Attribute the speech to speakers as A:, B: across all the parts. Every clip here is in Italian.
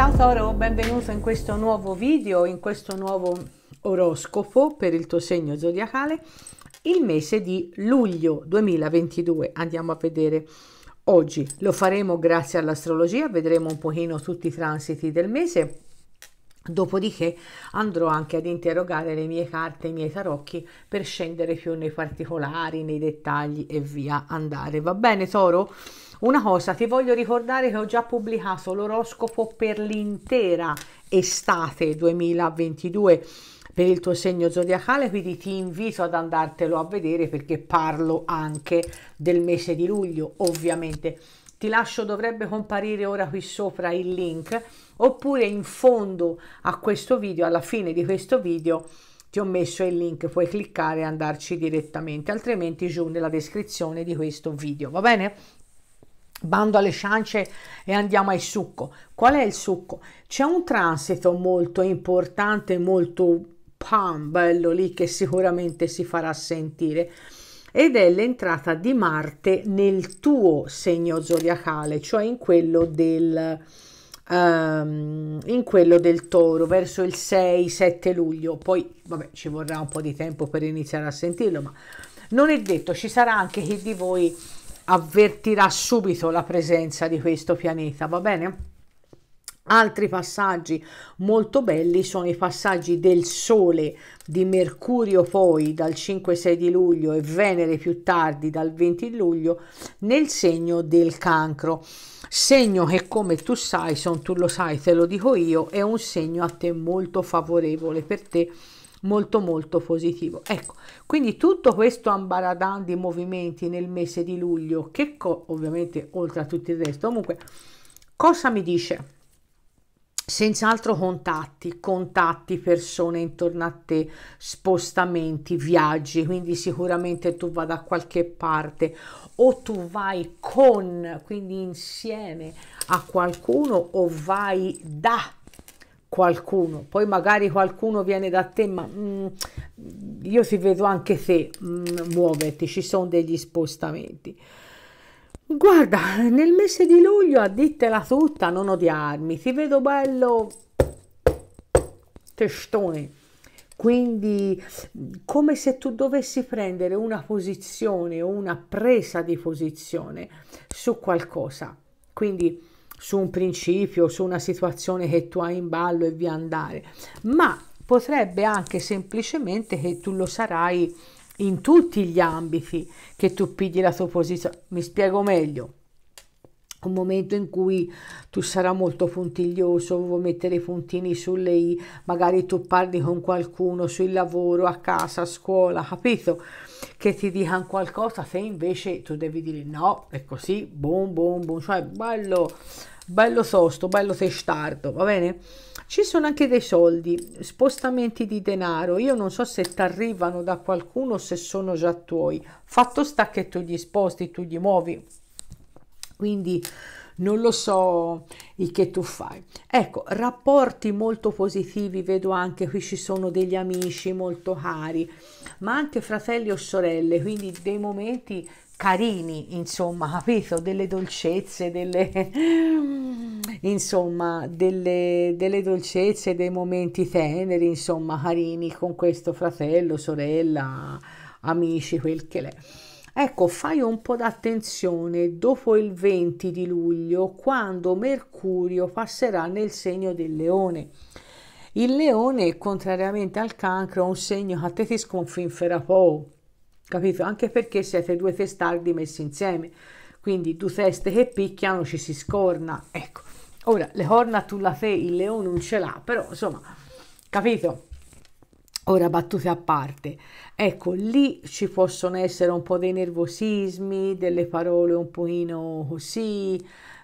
A: Ciao Toro, benvenuto in questo nuovo video, in questo nuovo oroscopo per il tuo segno zodiacale, il mese di luglio 2022. Andiamo a vedere oggi, lo faremo grazie all'astrologia, vedremo un pochino tutti i transiti del mese Dopodiché andrò anche ad interrogare le mie carte, i miei tarocchi per scendere più nei particolari, nei dettagli e via andare. Va bene, Toro? Una cosa, ti voglio ricordare che ho già pubblicato l'oroscopo per l'intera estate 2022 per il tuo segno zodiacale, quindi ti invito ad andartelo a vedere perché parlo anche del mese di luglio, ovviamente ti lascio dovrebbe comparire ora qui sopra il link oppure in fondo a questo video alla fine di questo video ti ho messo il link puoi cliccare e andarci direttamente altrimenti giù nella descrizione di questo video va bene bando alle ciance e andiamo al succo qual è il succo c'è un transito molto importante molto pam bello lì che sicuramente si farà sentire ed è l'entrata di Marte nel tuo segno zodiacale, cioè in quello del, um, in quello del toro verso il 6-7 luglio. Poi vabbè, ci vorrà un po' di tempo per iniziare a sentirlo, ma non è detto, ci sarà anche chi di voi avvertirà subito la presenza di questo pianeta, va bene? Altri passaggi molto belli sono i passaggi del Sole di Mercurio poi dal 5-6 di luglio e Venere più tardi dal 20 di luglio nel segno del cancro, segno che come tu sai, se tu lo sai, te lo dico io, è un segno a te molto favorevole per te molto molto positivo ecco quindi tutto questo ambaradan di movimenti nel mese di luglio che ovviamente oltre a tutto il resto comunque cosa mi dice Senz'altro contatti, contatti, persone intorno a te, spostamenti, viaggi, quindi sicuramente tu vai da qualche parte o tu vai con, quindi insieme a qualcuno o vai da qualcuno, poi magari qualcuno viene da te ma mm, io ti vedo anche te mm, muoverti, ci sono degli spostamenti. Guarda, nel mese di luglio a dittela tutta, non odiarmi, ti vedo bello testone. Quindi come se tu dovessi prendere una posizione o una presa di posizione su qualcosa. Quindi su un principio, su una situazione che tu hai in ballo e via andare. Ma potrebbe anche semplicemente che tu lo sarai in tutti gli ambiti che tu pigli la tua posizione. Mi spiego meglio. Un momento in cui tu sarai molto puntiglioso, vuoi mettere i puntini sulle i, magari tu parli con qualcuno sul lavoro, a casa, a scuola, capito? Che ti dicano qualcosa, se invece tu devi dire no, è così, boom, boom, boom, cioè bello bello sosto, bello testardo, va bene? Ci sono anche dei soldi, spostamenti di denaro, io non so se ti arrivano da qualcuno o se sono già tuoi, fatto sta che tu gli sposti, tu gli muovi, quindi non lo so il che tu fai. Ecco, rapporti molto positivi, vedo anche qui ci sono degli amici molto cari, ma anche fratelli o sorelle, quindi dei momenti carini, insomma, capito? Delle dolcezze, delle, insomma, delle, delle dolcezze, dei momenti teneri, insomma, carini con questo fratello, sorella, amici, quel che l'è. Ecco, fai un po' d'attenzione dopo il 20 di luglio, quando Mercurio passerà nel segno del leone. Il leone, contrariamente al cancro, è un segno che a te ti sconfinferà poco capito? Anche perché siete due testardi messi insieme, quindi due teste che picchiano ci si scorna, ecco. Ora, le corna tu la fai, il leone non ce l'ha, però insomma, capito? Ora, battute a parte, ecco, lì ci possono essere un po' dei nervosismi, delle parole un pochino così,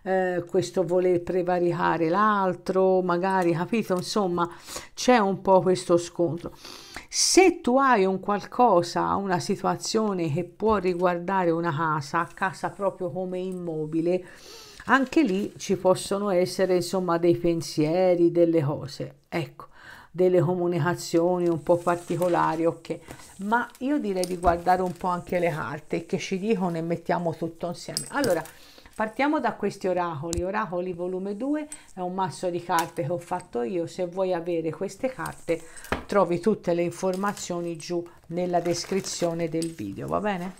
A: eh, questo voler prevaricare l'altro, magari, capito? Insomma, c'è un po' questo scontro. Se tu hai un qualcosa, una situazione che può riguardare una casa, casa proprio come immobile, anche lì ci possono essere insomma dei pensieri, delle cose, ecco, delle comunicazioni un po' particolari, ok, ma io direi di guardare un po' anche le carte che ci dicono e mettiamo tutto insieme. Allora, Partiamo da questi oracoli. Oracoli volume 2 è un mazzo di carte che ho fatto io. Se vuoi avere queste carte trovi tutte le informazioni giù nella descrizione del video, va bene?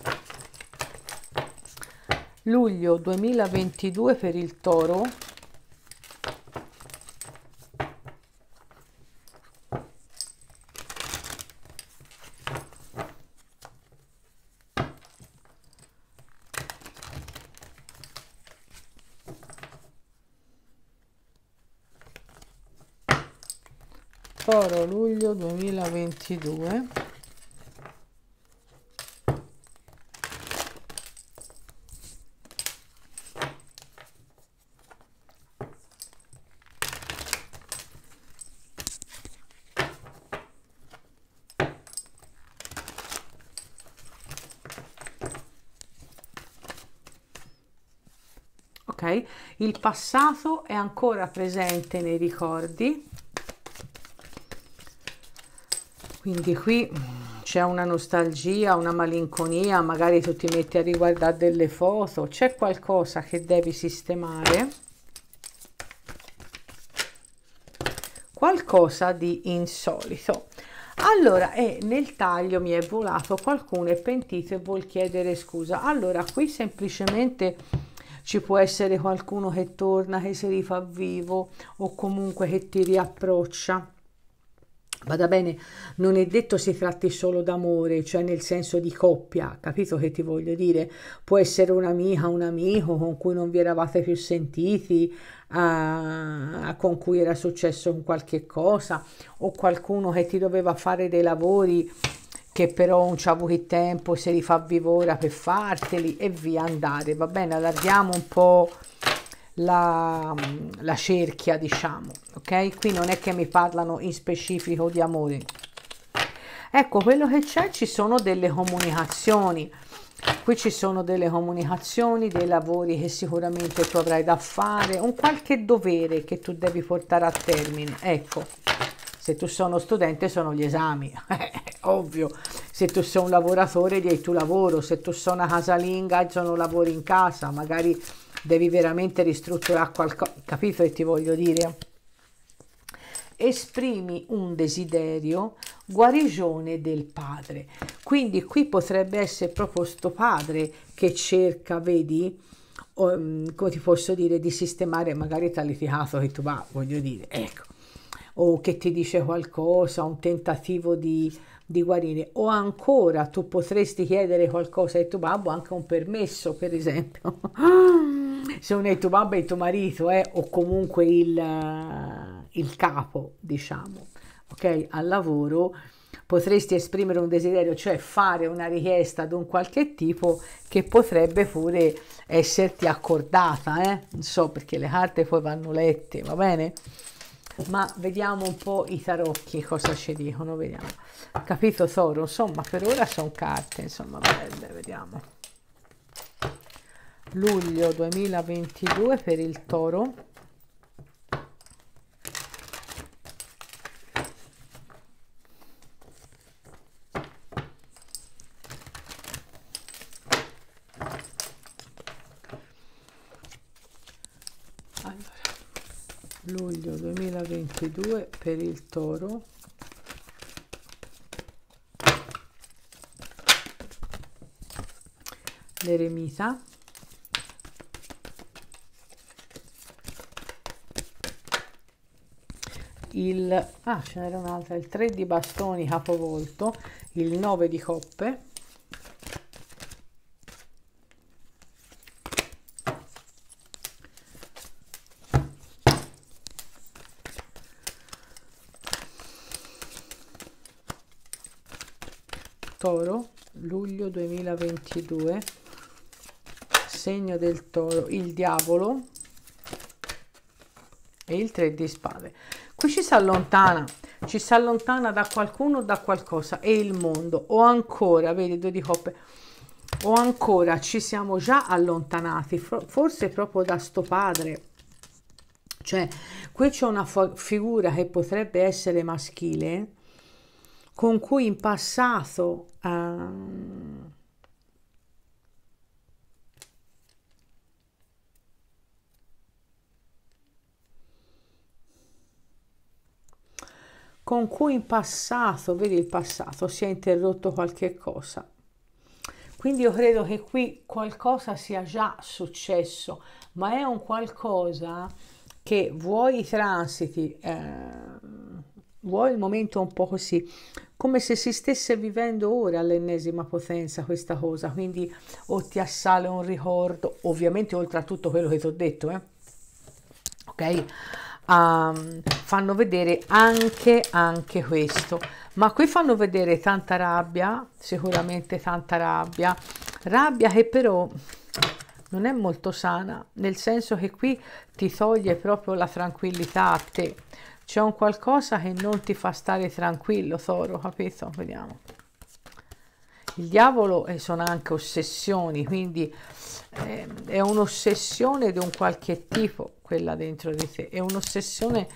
A: Luglio 2022 per il toro foro luglio 2022 Ok, il passato è ancora presente nei ricordi quindi qui mm, c'è una nostalgia, una malinconia, magari tu ti metti a riguardare delle foto, c'è qualcosa che devi sistemare, qualcosa di insolito. Allora, eh, nel taglio mi è volato qualcuno è pentito e vuol chiedere scusa. Allora, qui semplicemente ci può essere qualcuno che torna, che si rifà vivo o comunque che ti riapproccia Vada bene, non è detto si tratti solo d'amore, cioè nel senso di coppia, capito che ti voglio dire? Può essere un'amica, un amico con cui non vi eravate più sentiti, a, a con cui era successo un qualche cosa, o qualcuno che ti doveva fare dei lavori che però non c'ha che tempo, se li fa vivora per farteli e via andare, va bene? Allarghiamo un po' la, la cerchia diciamo ok qui non è che mi parlano in specifico di amore ecco quello che c'è ci sono delle comunicazioni qui ci sono delle comunicazioni dei lavori che sicuramente tu avrai da fare un qualche dovere che tu devi portare a termine ecco se tu sei uno studente sono gli esami ovvio se tu sei un lavoratore di il tuo lavoro se tu sei una casalinga sono lavori in casa magari devi veramente ristrutturare qualcosa, capito che ti voglio dire? Esprimi un desiderio guarigione del padre. Quindi qui potrebbe essere proprio sto padre che cerca, vedi, um, come ti posso dire, di sistemare magari t'ha litigato che tu va, voglio dire, ecco, o che ti dice qualcosa, un tentativo di, di guarire, o ancora tu potresti chiedere qualcosa ai tuo babbo, anche un permesso, per esempio se non è tuo babbo è tuo marito eh, o comunque il, eh, il capo diciamo ok al lavoro potresti esprimere un desiderio, cioè fare una richiesta di un qualche tipo che potrebbe pure esserti accordata, eh? non so perché le carte poi vanno lette, va bene? Ma vediamo un po' i tarocchi cosa ci dicono, vediamo. Capito Toro? Insomma, per ora sono carte, insomma, belle, vediamo luglio 2022 per il toro allora, luglio 2022 per il toro l'eremita il ah ce n'era un'altra il 3 di bastoni capovolto il 9 di coppe toro luglio 2022 segno del toro il diavolo e il 3 di spade qui ci si allontana ci si allontana da qualcuno da qualcosa e il mondo o ancora vedi due di coppe o ancora ci siamo già allontanati forse proprio da sto padre cioè qui c'è una figura che potrebbe essere maschile con cui in passato ehm, con cui in passato, vedi il passato, si è interrotto qualche cosa. Quindi io credo che qui qualcosa sia già successo, ma è un qualcosa che vuoi i transiti, eh, vuoi il momento un po' così, come se si stesse vivendo ora all'ennesima potenza questa cosa, quindi o ti assale un ricordo, ovviamente oltre a tutto quello che ti ho detto, eh? ok? um, fanno vedere anche, anche questo. Ma qui fanno vedere tanta rabbia, sicuramente tanta rabbia, rabbia che però non è molto sana, nel senso che qui ti toglie proprio la tranquillità a te. C'è un qualcosa che non ti fa stare tranquillo, Toro, capito? Vediamo. Il diavolo eh, sono anche ossessioni, quindi eh, è un'ossessione di un qualche tipo quella dentro di te e un'ossessione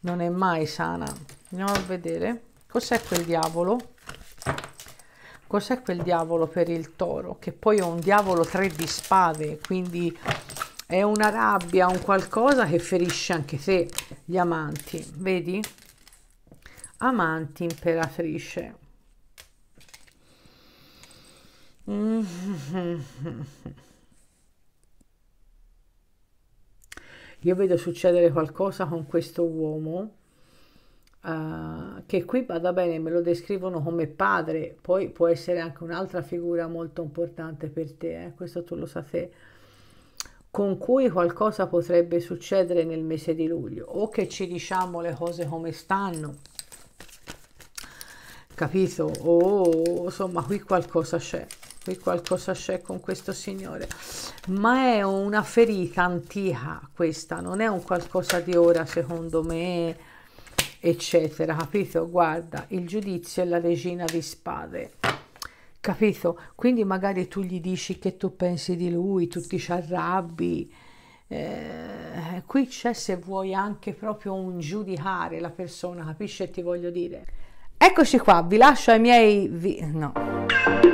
A: non è mai sana andiamo a vedere cos'è quel diavolo cos'è quel diavolo per il toro che poi è un diavolo tre di spade quindi è una rabbia un qualcosa che ferisce anche te gli amanti vedi amanti imperatrice mm -hmm. io vedo succedere qualcosa con questo uomo uh, che qui vada bene, me lo descrivono come padre, poi può essere anche un'altra figura molto importante per te, eh? questo tu lo sai con cui qualcosa potrebbe succedere nel mese di luglio o che ci diciamo le cose come stanno capito o insomma qui qualcosa c'è qui qualcosa c'è con questo signore ma è una ferita antica questa non è un qualcosa di ora secondo me eccetera capito guarda il giudizio è la regina di spade capito quindi magari tu gli dici che tu pensi di lui tu ti ci arrabbi eh, qui c'è se vuoi anche proprio un giudicare la persona capisci ti voglio dire Eccoci qua, vi lascio ai miei... Vi... no.